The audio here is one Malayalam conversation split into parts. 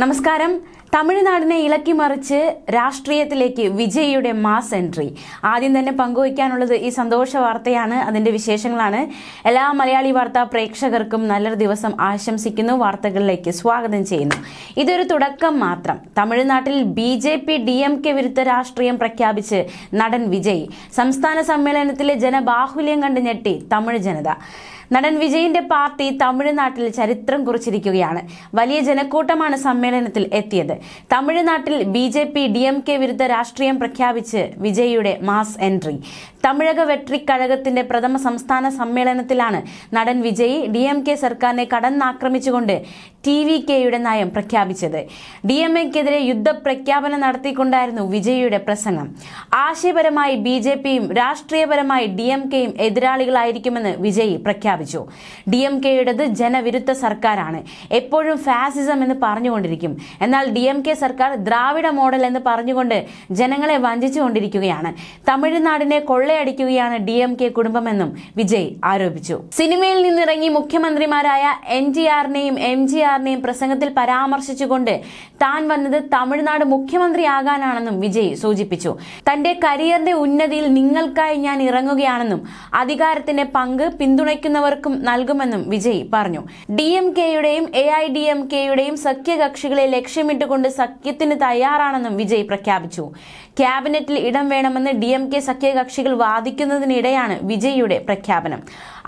നമസ്കാരം തമിഴ്നാടിനെ ഇളക്കി മറിച്ച് രാഷ്ട്രീയത്തിലേക്ക് വിജയിയുടെ മാസ് എൻട്രി ആദ്യം തന്നെ പങ്കുവയ്ക്കാനുള്ളത് ഈ സന്തോഷ വാർത്തയാണ് അതിന്റെ വിശേഷങ്ങളാണ് എല്ലാ മലയാളി വാർത്താ പ്രേക്ഷകർക്കും നല്ലൊരു ദിവസം ആശംസിക്കുന്നു വാർത്തകളിലേക്ക് സ്വാഗതം ചെയ്യുന്നു ഇതൊരു തുടക്കം മാത്രം തമിഴ്നാട്ടിൽ B J P D M K വിരുദ്ധ രാഷ്ട്രീയം പ്രഖ്യാപിച്ച് നടൻ വിജയ് സംസ്ഥാന സമ്മേളനത്തിലെ ജനബാഹുല്യം കണ്ട് ഞെട്ടി തമിഴ് ജനത നടൻ വിജയിന്റെ പാർട്ടി തമിഴ്നാട്ടിൽ ചരിത്രം കുറിച്ചിരിക്കുകയാണ് വലിയ ജനക്കൂട്ടമാണ് സമ്മേളനം സമ്മേളനത്തിൽ എത്തിയത് തമിഴ്നാട്ടിൽ B J P D M K വിരുദ്ധ രാഷ്ട്രീയം പ്രഖ്യാപിച്ച് വിജയിയുടെ മാസ് എൻട്രി തമിഴക വെട്രി കഴകത്തിന്റെ പ്രഥമ സംസ്ഥാന സമ്മേളനത്തിലാണ് നടൻ വിജയ് ഡി എം കെ സർക്കാരിനെ കടന്നാക്രമിച്ചുകൊണ്ട് ടി വി കെയുടെ നയം പ്രഖ്യാപിച്ചത് ഡി എം എക്കെതിരെ യുദ്ധപ്രഖ്യാപനം നടത്തിക്കൊണ്ടായിരുന്നു വിജയിയുടെ പ്രസംഗം ആശയപരമായി ബി ജെ പിയും രാഷ്ട്രീയപരമായി ഡി എം കെയും എതിരാളികളായിരിക്കുമെന്ന് വിജയ് പ്രഖ്യാപിച്ചു ഡി എം കെയുടേത് ജനവിരുദ്ധ സർക്കാരാണ് എപ്പോഴും ഫാസിസം എന്ന് പറഞ്ഞുകൊണ്ടിരിക്കും ഉണ്ടായിരിക്കും എന്നാൽ ഡി എം കെ സർക്കാർ ദ്രാവിഡ മോഡൽ എന്ന് പറഞ്ഞുകൊണ്ട് ജനങ്ങളെ വഞ്ചിച്ചുകൊണ്ടിരിക്കുകയാണ് തമിഴ്നാടിനെ കൊള്ളയടിക്കുകയാണ് ഡി എം കെ കുടുംബമെന്നും വിജയ് ആരോപിച്ചു സിനിമയിൽ നിന്നിറങ്ങി മുഖ്യമന്ത്രിമാരായ എൻ ടി ആറിനെയും എം ജി ആറിനെയും പ്രസംഗത്തിൽ പരാമർശിച്ചുകൊണ്ട് താൻ വന്നത് തമിഴ്നാട് മുഖ്യമന്ത്രിയാകാനാണെന്നും വിജയ് സൂചിപ്പിച്ചു തന്റെ കരിയറിന്റെ ഉന്നതിയിൽ നിങ്ങൾക്കായി ഞാൻ ഇറങ്ങുകയാണെന്നും അധികാരത്തിന്റെ പങ്ക് പിന്തുണയ്ക്കുന്നവർക്കും നൽകുമെന്നും വിജയ് പറഞ്ഞു ഡി എം കെയുടെയും എ ഐ ഡി എം കെയുടെയും സഖ്യകക്ഷി കക്ഷികളെ ലക്ഷ്യമിട്ടുകൊണ്ട് സഖ്യത്തിന് തയ്യാറാണെന്നും വിജയ് പ്രഖ്യാപിച്ചു ക്യാബിനറ്റിൽ ഇടം വേണമെന്ന് ഡി എം കെ സഖ്യകക്ഷികൾ വാദിക്കുന്നതിനിടെയാണ് വിജയ്യുടെ പ്രഖ്യാപനം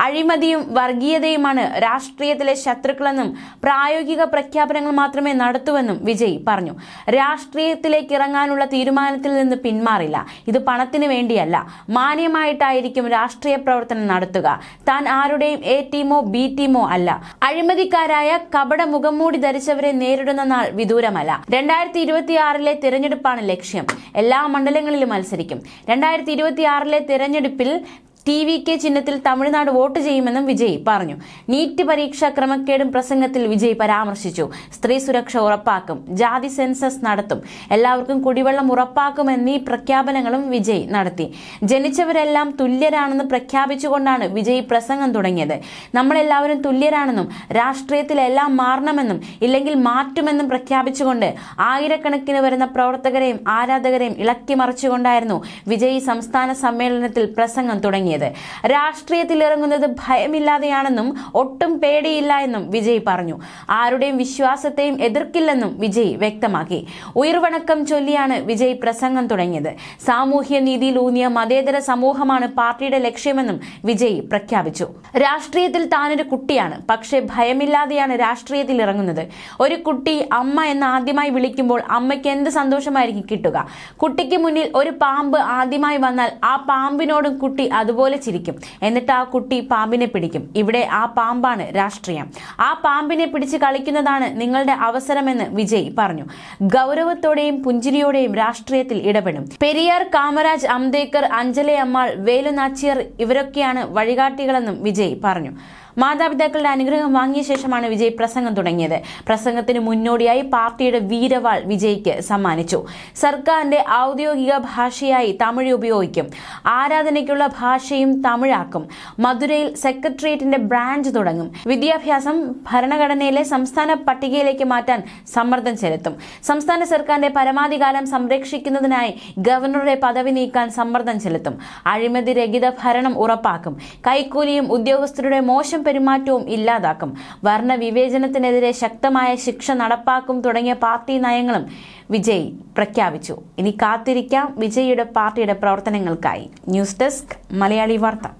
അഴിമതിയും വർഗീയതയുമാണ് രാഷ്ട്രീയത്തിലെ ശത്രുക്കളെന്നും പ്രായോഗിക പ്രഖ്യാപനങ്ങൾ മാത്രമേ നടത്തുവെന്നും വിജയ് പറഞ്ഞു രാഷ്ട്രീയത്തിലേക്ക് ഇറങ്ങാനുള്ള തീരുമാനത്തിൽ നിന്ന് പിന്മാറില്ല ഇത് പണത്തിന് വേണ്ടിയല്ല മാന്യമായിട്ടായിരിക്കും രാഷ്ട്രീയ പ്രവർത്തനം നടത്തുക താൻ ആരുടെയും എ ടീമോ ബി ടീമോ അല്ല അഴിമതിക്കാരായ കപട മുഖംമൂടി ധരിച്ചവരെ നേരിടുന്ന മറ്റന്നാൾ വിദൂരമല്ല രണ്ടായിരത്തി ഇരുപത്തിയാറിലെ തിരഞ്ഞെടുപ്പാണ് ലക്ഷ്യം എല്ലാ മണ്ഡലങ്ങളിലും മത്സരിക്കും രണ്ടായിരത്തി ഇരുപത്തിയാറിലെ തിരഞ്ഞെടുപ്പിൽ ടി വി കെ ചിഹ്നത്തിൽ തമിഴ്നാട് വോട്ട് ചെയ്യുമെന്നും വിജയ് പറഞ്ഞു നീറ്റ് പരീക്ഷാ ക്രമക്കേടും പ്രസംഗത്തിൽ വിജയ് പരാമർശിച്ചു സ്ത്രീ സുരക്ഷ ഉറപ്പാക്കും ജാതി സെൻസസ് നടത്തും എല്ലാവർക്കും കുടിവെള്ളം ഉറപ്പാക്കും എന്നീ പ്രഖ്യാപനങ്ങളും വിജയ് നടത്തി ജനിച്ചവരെല്ലാം തുല്യരാണെന്ന് പ്രഖ്യാപിച്ചുകൊണ്ടാണ് വിജയ് പ്രസംഗം തുടങ്ങിയത് നമ്മളെല്ലാവരും തുല്യരാണെന്നും രാഷ്ട്രീയത്തിലെല്ലാം മാറണമെന്നും ഇല്ലെങ്കിൽ മാറ്റുമെന്നും പ്രഖ്യാപിച്ചുകൊണ്ട് ആയിരക്കണക്കിന് വരുന്ന പ്രവർത്തകരെയും ആരാധകരെയും ഇളക്കി മറിച്ചുകൊണ്ടായിരുന്നു വിജയ് സംസ്ഥാന സമ്മേളനത്തിൽ പ്രസംഗം തുടങ്ങിയത് തുടങ്ങിയത് രാഷ്ട്രീയത്തിൽ ഇറങ്ങുന്നത് ഭയമില്ലാതെയാണെന്നും ഒട്ടും പേടിയില്ല എന്നും വിജയ് പറഞ്ഞു ആരുടെയും വിശ്വാസത്തെയും എതിർക്കില്ലെന്നും വിജയ് വ്യക്തമാക്കി ഉയർവണക്കം ചൊല്ലിയാണ് വിജയ് പ്രസംഗം തുടങ്ങിയത് സാമൂഹ്യ നീതിയിൽ ഊന്നിയ മതേതര സമൂഹമാണ് പാർട്ടിയുടെ ലക്ഷ്യമെന്നും വിജയ് പ്രഖ്യാപിച്ചു രാഷ്ട്രീയത്തിൽ താനൊരു കുട്ടിയാണ് പക്ഷേ ഭയമില്ലാതെയാണ് രാഷ്ട്രീയത്തിൽ ഇറങ്ങുന്നത് ഒരു കുട്ടി അമ്മ എന്ന് ആദ്യമായി വിളിക്കുമ്പോൾ അമ്മയ്ക്ക് എന്ത് സന്തോഷമായിരിക്കും കിട്ടുക കുട്ടിക്ക് മുന്നിൽ ഒരു പാമ്പ് ആദ്യമായി വന്നാൽ ആ പാമ്പിനോടും കുട്ടി അതുപോലെ അതുപോലെ ചിരിക്കും എന്നിട്ട് ആ കുട്ടി പാമ്പിനെ പിടിക്കും ഇവിടെ ആ പാമ്പാണ് രാഷ്ട്രീയം ആ പാമ്പിനെ പിടിച്ച് കളിക്കുന്നതാണ് നിങ്ങളുടെ അവസരമെന്ന് വിജയ് പറഞ്ഞു ഗൗരവത്തോടെയും പുഞ്ചിരിയോടെയും രാഷ്ട്രീയത്തിൽ ഇടപെടും പെരിയാർ കാമരാജ് അംബേദ്കർ അഞ്ജലി അമ്മാൾ വേലുനാച്ചിയർ ഇവരൊക്കെയാണ് വഴികാട്ടികളെന്നും വിജയ് പറഞ്ഞു മാതാപിതാക്കളുടെ അനുഗ്രഹം വാങ്ങിയ ശേഷമാണ് വിജയ് പ്രസംഗം തുടങ്ങിയത് പ്രസംഗത്തിന് മുന്നോടിയായി പാർട്ടിയുടെ വീരവാൾ വിജയ്ക്ക് സമ്മാനിച്ചു സർക്കാരിന്റെ ഔദ്യോഗിക ഭാഷയായി തമിഴ് ഉപയോഗിക്കും ആരാധനയ്ക്കുള്ള ഭാഷയും തമിഴാക്കും മധുരയിൽ സെക്രട്ടേറിയറ്റിന്റെ ബ്രാഞ്ച് തുടങ്ങും വിദ്യാഭ്യാസം ഭരണഘടനയിലെ സംസ്ഥാന പട്ടികയിലേക്ക് മാറ്റാൻ സമ്മർദ്ദം ചെലുത്തും സംസ്ഥാന സർക്കാരിന്റെ പരമാധികാരം സംരക്ഷിക്കുന്നതിനായി ഗവർണറുടെ പദവി നീക്കാൻ സമ്മർദ്ദം ചെലുത്തും അഴിമതി രഹിത ഭരണം ഉറപ്പാക്കും കൈക്കൂലിയും ഉദ്യോഗസ്ഥരുടെ മോശം പെരുമാറ്റവും ഇല്ലാതാക്കും വർണ്ണ വിവേചനത്തിനെതിരെ ശക്തമായ ശിക്ഷ നടപ്പാക്കും തുടങ്ങിയ പാർട്ടി നയങ്ങളും വിജയ് പ്രഖ്യാപിച്ചു ഇനി കാത്തിരിക്കാം വിജയിയുടെ പാർട്ടിയുടെ പ്രവർത്തനങ്ങൾക്കായി ന്യൂസ് ഡെസ്ക് മലയാളി വാർത്ത